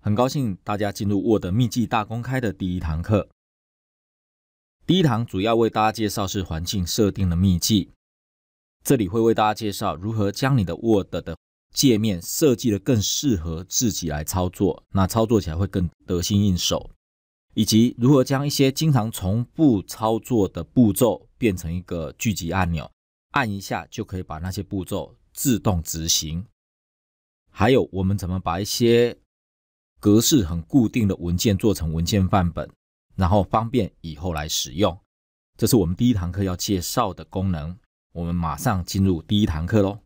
很高兴大家进入 Word 秘记大公开的第一堂课。第一堂主要为大家介绍是环境设定的秘籍，这里会为大家介绍如何将你的 Word 的界面设计的更适合自己来操作，那操作起来会更得心应手，以及如何将一些经常重复操作的步骤变成一个聚集按钮，按一下就可以把那些步骤自动执行。还有我们怎么把一些格式很固定的文件做成文件范本，然后方便以后来使用。这是我们第一堂课要介绍的功能。我们马上进入第一堂课喽。